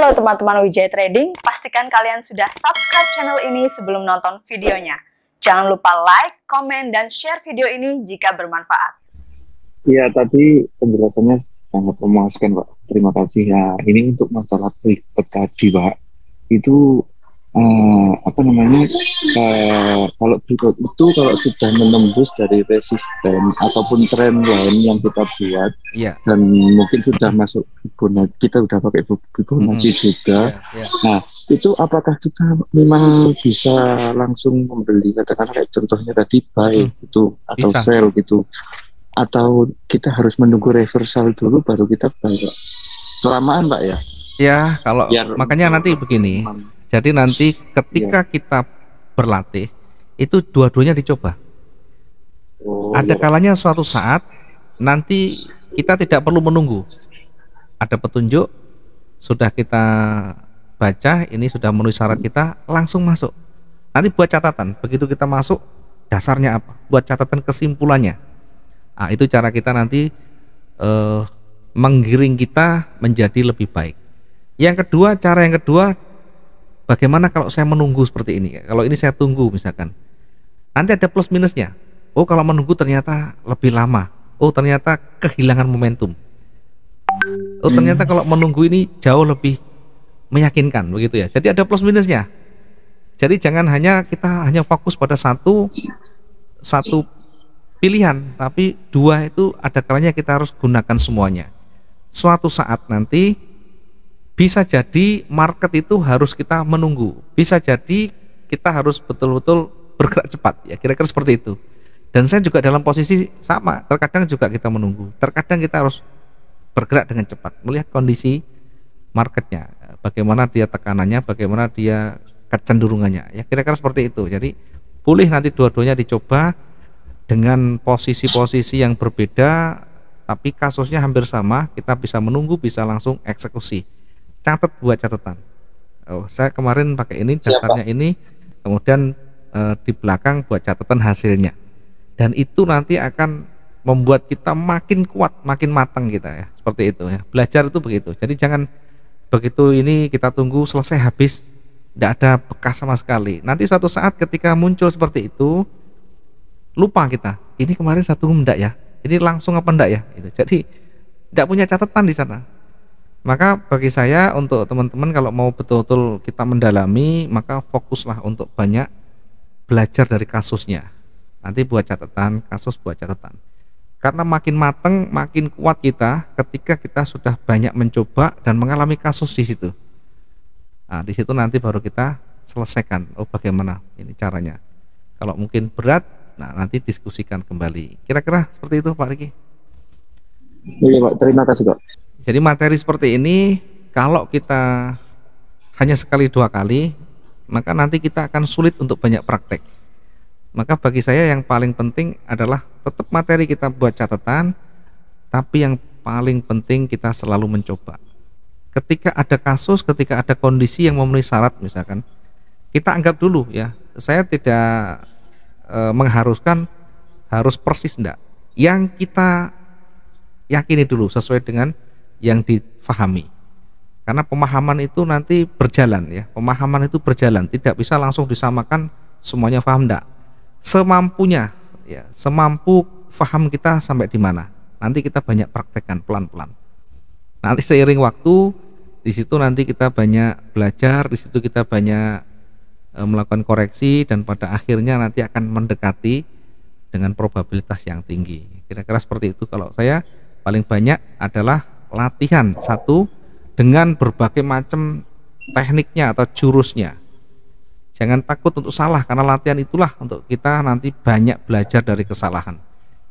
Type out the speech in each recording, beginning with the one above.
Halo teman-teman Wijaya Trading, pastikan kalian sudah subscribe channel ini sebelum nonton videonya. Jangan lupa like, komen, dan share video ini jika bermanfaat. Ya, tadi penjelasannya sangat memuaskan, Pak. Terima kasih. Ya, ini untuk masalah trik tadi, Pak. Itu uh, apa namanya uh, kalau breakout itu kalau sudah menembus dari resisten ataupun tren lain yang kita buat yeah. dan mungkin sudah masuk Fibonacci kita sudah pakai Fibonacci mm juga yeah, yeah. nah itu apakah kita memang bisa langsung membeli katakanlah kayak contohnya tadi buy mm -hmm. gitu atau bisa. sell gitu atau kita harus menunggu reversal dulu baru kita buy kelamaan pak ya Ya, kalau Biar, makanya nanti begini. Jadi nanti iya. ketika yeah. kita berlatih itu dua-duanya dicoba. Oh, ada yeah. kalanya suatu saat nanti kita tidak perlu menunggu. Ada petunjuk sudah kita baca, ini sudah menulis syarat kita, langsung masuk. Nanti buat catatan, begitu kita masuk dasarnya apa? Buat catatan kesimpulannya. Nah, itu cara kita nanti eh, menggiring kita menjadi lebih baik. Yang kedua, cara yang kedua bagaimana kalau saya menunggu seperti ini kalau ini saya tunggu misalkan nanti ada plus minusnya oh kalau menunggu ternyata lebih lama oh ternyata kehilangan momentum oh ternyata kalau menunggu ini jauh lebih meyakinkan begitu ya jadi ada plus minusnya jadi jangan hanya kita hanya fokus pada satu satu pilihan, tapi dua itu ada kalanya kita harus gunakan semuanya. Suatu saat nanti bisa jadi market itu harus kita menunggu bisa jadi kita harus betul-betul bergerak cepat ya kira-kira seperti itu dan saya juga dalam posisi sama terkadang juga kita menunggu terkadang kita harus bergerak dengan cepat melihat kondisi marketnya bagaimana dia tekanannya bagaimana dia kecenderungannya ya kira-kira seperti itu jadi pulih nanti dua-duanya dicoba dengan posisi-posisi yang berbeda tapi kasusnya hampir sama kita bisa menunggu bisa langsung eksekusi catat buat catatan oh saya kemarin pakai ini dasarnya Siapa? ini kemudian eh, di belakang buat catatan hasilnya dan itu nanti akan membuat kita makin kuat makin matang kita ya seperti itu ya belajar itu begitu jadi jangan begitu ini kita tunggu selesai habis tidak ada bekas sama sekali nanti suatu saat ketika muncul seperti itu lupa kita ini kemarin satu mendak ya ini langsung apa enggak ya gitu. jadi tidak punya catatan di sana maka bagi saya untuk teman-teman kalau mau betul-betul kita mendalami, maka fokuslah untuk banyak belajar dari kasusnya. Nanti buat catatan, kasus buat catatan. Karena makin mateng, makin kuat kita ketika kita sudah banyak mencoba dan mengalami kasus di situ. Nah, di situ nanti baru kita selesaikan. Oh, bagaimana ini caranya? Kalau mungkin berat, nah nanti diskusikan kembali. Kira-kira seperti itu, Pak Riki. Iya, Terima kasih, Pak. Jadi materi seperti ini kalau kita hanya sekali dua kali, maka nanti kita akan sulit untuk banyak praktek. Maka bagi saya yang paling penting adalah tetap materi kita buat catatan, tapi yang paling penting kita selalu mencoba. Ketika ada kasus, ketika ada kondisi yang memenuhi syarat misalkan, kita anggap dulu ya. Saya tidak e, mengharuskan harus persis enggak. Yang kita yakini dulu sesuai dengan yang difahami. Karena pemahaman itu nanti berjalan ya, pemahaman itu berjalan, tidak bisa langsung disamakan semuanya faham tidak Semampunya ya, semampu faham kita sampai di mana. Nanti kita banyak praktekkan pelan-pelan. Nanti seiring waktu di situ nanti kita banyak belajar, di situ kita banyak e, melakukan koreksi dan pada akhirnya nanti akan mendekati dengan probabilitas yang tinggi. Kira-kira seperti itu kalau saya paling banyak adalah latihan satu dengan berbagai macam tekniknya atau jurusnya. Jangan takut untuk salah karena latihan itulah untuk kita nanti banyak belajar dari kesalahan.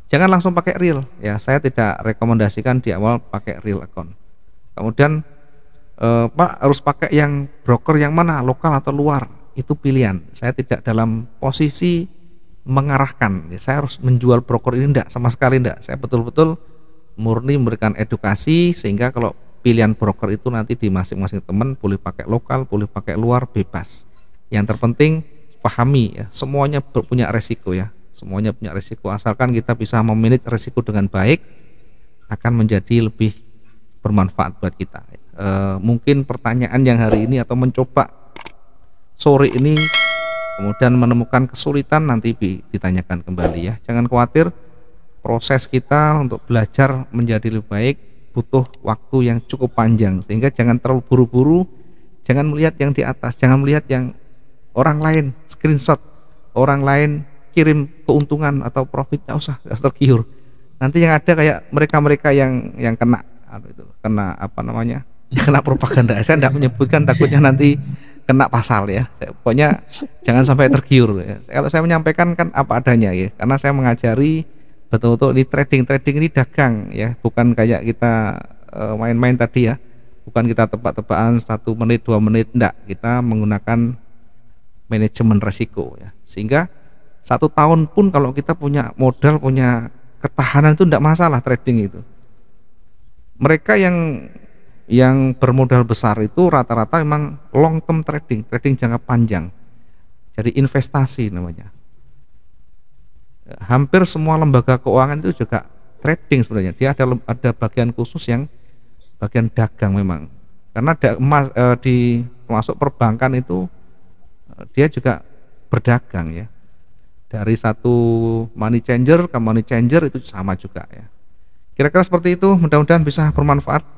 Jangan langsung pakai real ya. Saya tidak rekomendasikan di awal pakai real account. Kemudian eh, Pak harus pakai yang broker yang mana, lokal atau luar. Itu pilihan. Saya tidak dalam posisi mengarahkan. Saya harus menjual broker ini enggak sama sekali enggak. Saya betul-betul murni memberikan edukasi sehingga kalau pilihan broker itu nanti di masing-masing teman boleh pakai lokal, boleh pakai luar, bebas. Yang terpenting pahami ya, semuanya punya resiko ya. Semuanya punya resiko asalkan kita bisa memanage resiko dengan baik akan menjadi lebih bermanfaat buat kita. E, mungkin pertanyaan yang hari ini atau mencoba sore ini kemudian menemukan kesulitan nanti ditanyakan kembali ya. Jangan khawatir proses kita untuk belajar menjadi lebih baik butuh waktu yang cukup panjang sehingga jangan terlalu buru-buru jangan melihat yang di atas jangan melihat yang orang lain screenshot orang lain kirim keuntungan atau profit nggak usah gak tergiur nanti yang ada kayak mereka-mereka yang yang kena anu itu kena apa namanya kena propaganda saya tidak menyebutkan takutnya nanti kena pasal ya saya, pokoknya jangan sampai tergiur ya. kalau saya menyampaikan kan apa adanya ya karena saya mengajari betul-betul ini trading trading ini dagang ya bukan kayak kita eh, main-main uh, tadi ya bukan kita tebak-tebakan satu menit dua menit enggak kita menggunakan manajemen resiko ya sehingga satu tahun pun kalau kita punya modal punya ketahanan itu enggak masalah trading itu mereka yang yang bermodal besar itu rata-rata memang long term trading trading jangka panjang jadi investasi namanya hampir semua lembaga keuangan itu juga trading sebenarnya. Dia ada ada bagian khusus yang bagian dagang memang. Karena ada emas e, di termasuk perbankan itu e, dia juga berdagang ya. Dari satu money changer ke money changer itu sama juga ya. Kira-kira seperti itu, mudah-mudahan bisa bermanfaat.